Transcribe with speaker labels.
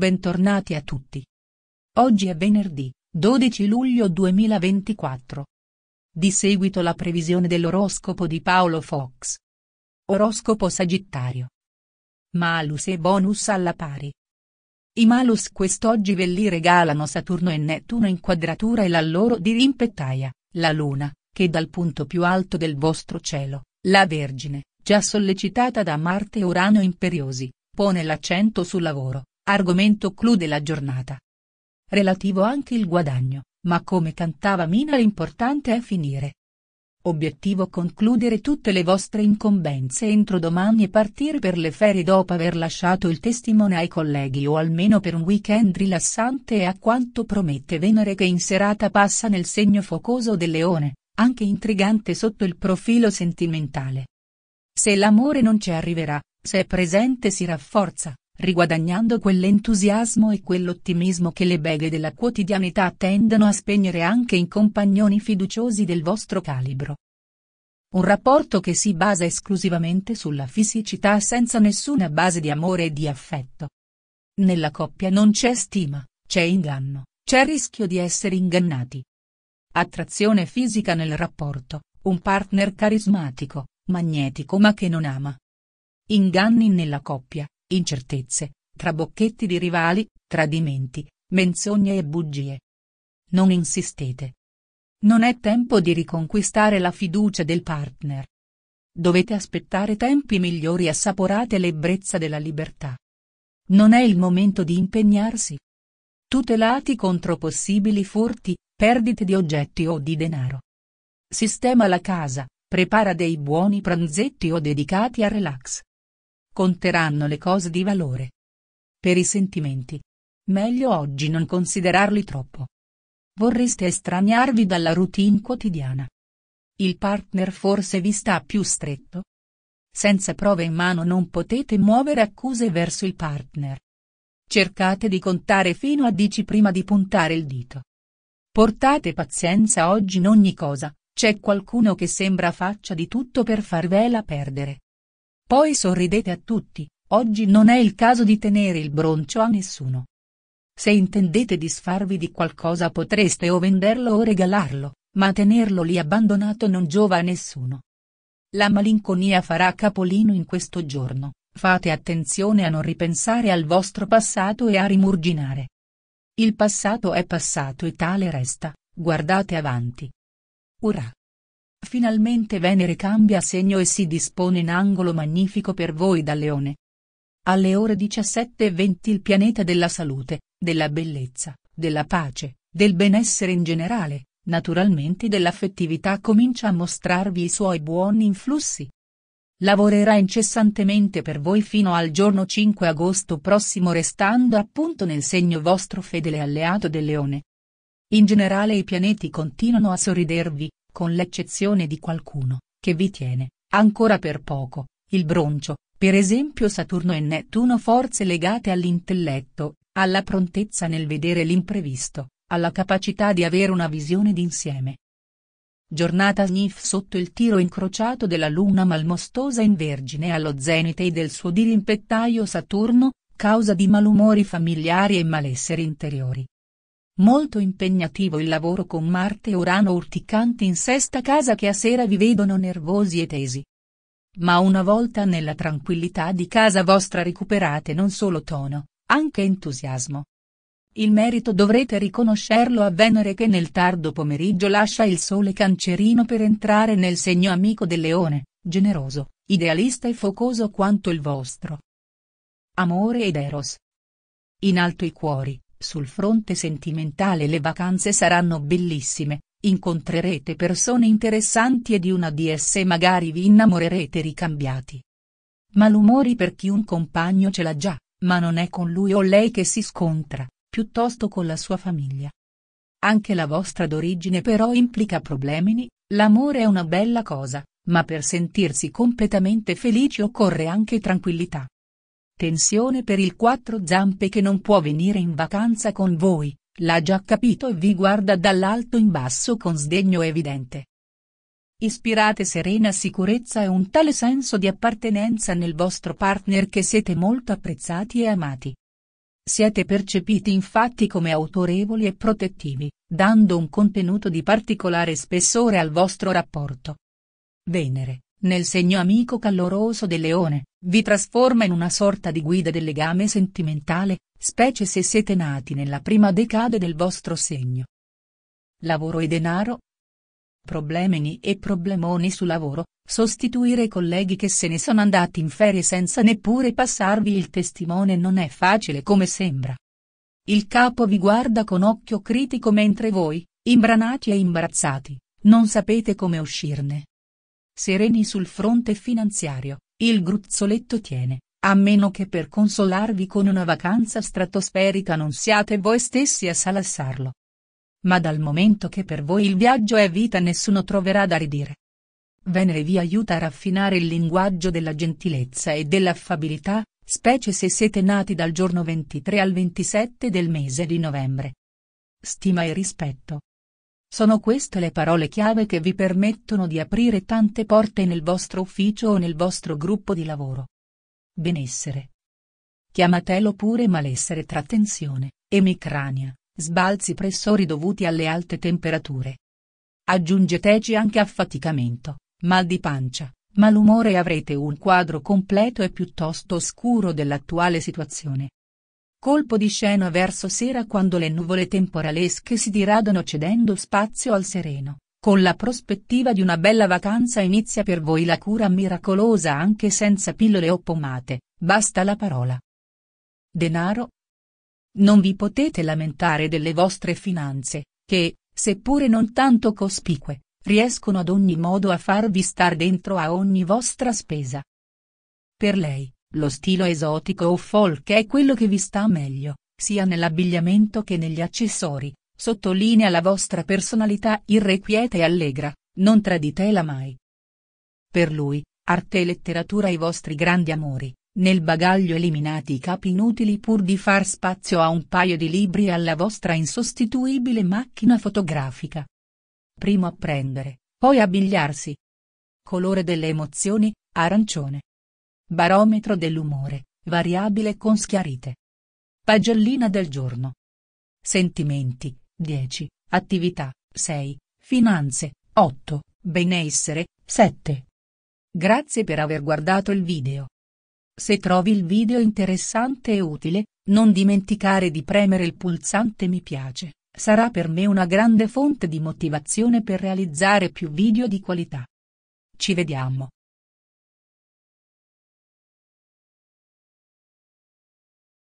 Speaker 1: Bentornati a tutti. Oggi è venerdì, 12 luglio 2024. Di seguito la previsione dell'oroscopo di Paolo Fox. Oroscopo Sagittario. Malus e bonus alla pari. I malus quest'oggi ve li regalano Saturno e Nettuno in quadratura e la loro dirimpettaia, la Luna, che dal punto più alto del vostro cielo, la Vergine, già sollecitata da Marte e Urano imperiosi, pone l'accento sul lavoro argomento clou della giornata. Relativo anche il guadagno, ma come cantava Mina l'importante è finire. Obiettivo concludere tutte le vostre incombenze entro domani e partire per le ferie dopo aver lasciato il testimone ai colleghi o almeno per un weekend rilassante e a quanto promette Venere che in serata passa nel segno focoso del leone, anche intrigante sotto il profilo sentimentale. Se l'amore non ci arriverà, se è presente si rafforza, riguadagnando quell'entusiasmo e quell'ottimismo che le beghe della quotidianità tendono a spegnere anche in compagnoni fiduciosi del vostro calibro. Un rapporto che si basa esclusivamente sulla fisicità senza nessuna base di amore e di affetto. Nella coppia non c'è stima, c'è inganno, c'è rischio di essere ingannati. Attrazione fisica nel rapporto, un partner carismatico, magnetico ma che non ama. Inganni nella coppia, incertezze, trabocchetti di rivali, tradimenti, menzogne e bugie. Non insistete. Non è tempo di riconquistare la fiducia del partner. Dovete aspettare tempi migliori e assaporate l'ebbrezza della libertà. Non è il momento di impegnarsi. Tutelati contro possibili furti, perdite di oggetti o di denaro. Sistema la casa, prepara dei buoni pranzetti o dedicati a relax conteranno le cose di valore. Per i sentimenti. Meglio oggi non considerarli troppo. Vorreste estraniarvi dalla routine quotidiana. Il partner forse vi sta più stretto? Senza prove in mano non potete muovere accuse verso il partner. Cercate di contare fino a 10 prima di puntare il dito. Portate pazienza oggi in ogni cosa, c'è qualcuno che sembra faccia di tutto per farvela perdere. Poi sorridete a tutti, oggi non è il caso di tenere il broncio a nessuno. Se intendete disfarvi di qualcosa potreste o venderlo o regalarlo, ma tenerlo lì abbandonato non giova a nessuno. La malinconia farà capolino in questo giorno, fate attenzione a non ripensare al vostro passato e a rimurginare. Il passato è passato e tale resta, guardate avanti. Ura! finalmente Venere cambia segno e si dispone in angolo magnifico per voi da Leone. Alle ore 17.20 il pianeta della salute, della bellezza, della pace, del benessere in generale, naturalmente dell'affettività comincia a mostrarvi i suoi buoni influssi. Lavorerà incessantemente per voi fino al giorno 5 agosto prossimo restando appunto nel segno vostro fedele alleato del leone. In generale i pianeti continuano a sorridervi, con l'eccezione di qualcuno, che vi tiene, ancora per poco, il broncio, per esempio Saturno e Nettuno forze legate all'intelletto, alla prontezza nel vedere l'imprevisto, alla capacità di avere una visione d'insieme. Giornata Snif sotto il tiro incrociato della luna malmostosa in vergine allo zenite e del suo dirimpettaio Saturno, causa di malumori familiari e malesseri interiori. Molto impegnativo il lavoro con Marte e Urano urticanti in sesta casa che a sera vi vedono nervosi e tesi. Ma una volta nella tranquillità di casa vostra recuperate non solo tono, anche entusiasmo. Il merito dovrete riconoscerlo a Venere che nel tardo pomeriggio lascia il sole cancerino per entrare nel segno amico del leone, generoso, idealista e focoso quanto il vostro. Amore ed Eros. In alto i cuori, sul fronte sentimentale le vacanze saranno bellissime, incontrerete persone interessanti e di una di esse magari vi innamorerete ricambiati. Malumori per chi un compagno ce l'ha già, ma non è con lui o lei che si scontra, piuttosto con la sua famiglia. Anche la vostra d'origine però implica problemi, l'amore è una bella cosa, ma per sentirsi completamente felici occorre anche tranquillità. Tensione per il quattro zampe che non può venire in vacanza con voi, l'ha già capito e vi guarda dall'alto in basso con sdegno evidente. Ispirate serena sicurezza e un tale senso di appartenenza nel vostro partner che siete molto apprezzati e amati. Siete percepiti infatti come autorevoli e protettivi, dando un contenuto di particolare spessore al vostro rapporto. Venere, nel segno amico caloroso del leone, vi trasforma in una sorta di guida del legame sentimentale, specie se siete nati nella prima decade del vostro segno. Lavoro e denaro. Problemini e problemoni su lavoro, sostituire colleghi che se ne sono andati in ferie senza neppure passarvi il testimone non è facile come sembra. Il capo vi guarda con occhio critico mentre voi, imbranati e imbarazzati, non sapete come uscirne. Sereni sul fronte finanziario, il gruzzoletto tiene, a meno che per consolarvi con una vacanza stratosferica non siate voi stessi a salassarlo. Ma dal momento che per voi il viaggio è vita nessuno troverà da ridire. Venere vi aiuta a raffinare il linguaggio della gentilezza e dell'affabilità, specie se siete nati dal giorno 23 al 27 del mese di novembre. Stima e rispetto, sono queste le parole chiave che vi permettono di aprire tante porte nel vostro ufficio o nel vostro gruppo di lavoro. Benessere. Chiamatelo pure malessere tra tensione, emicrania, sbalzi pressori dovuti alle alte temperature. Aggiungeteci anche affaticamento, mal di pancia, malumore e avrete un quadro completo e piuttosto oscuro dell'attuale situazione. Colpo di scena verso sera quando le nuvole temporalesche si diradano cedendo spazio al sereno. Con la prospettiva di una bella vacanza inizia per voi la cura miracolosa anche senza pillole o pomate, basta la parola. Denaro. Non vi potete lamentare delle vostre finanze, che, seppure non tanto cospicue, riescono ad ogni modo a farvi star dentro a ogni vostra spesa. Per lei, lo stile esotico o folk è quello che vi sta meglio, sia nell'abbigliamento che negli accessori, sottolinea la vostra personalità irrequieta e allegra, non traditela mai. Per lui, arte e letteratura i vostri grandi amori, nel bagaglio eliminati i capi inutili pur di far spazio a un paio di libri e alla vostra insostituibile macchina fotografica. Primo apprendere, poi abbigliarsi. Colore delle emozioni, arancione. Barometro dell'umore, variabile con schiarite. Pagellina del giorno. Sentimenti, 10, attività, 6, finanze, 8, benessere, 7. Grazie per aver guardato il video. Se trovi il video interessante e utile, non dimenticare di premere il pulsante mi piace, sarà per me una grande fonte di motivazione per realizzare più video di qualità. Ci vediamo.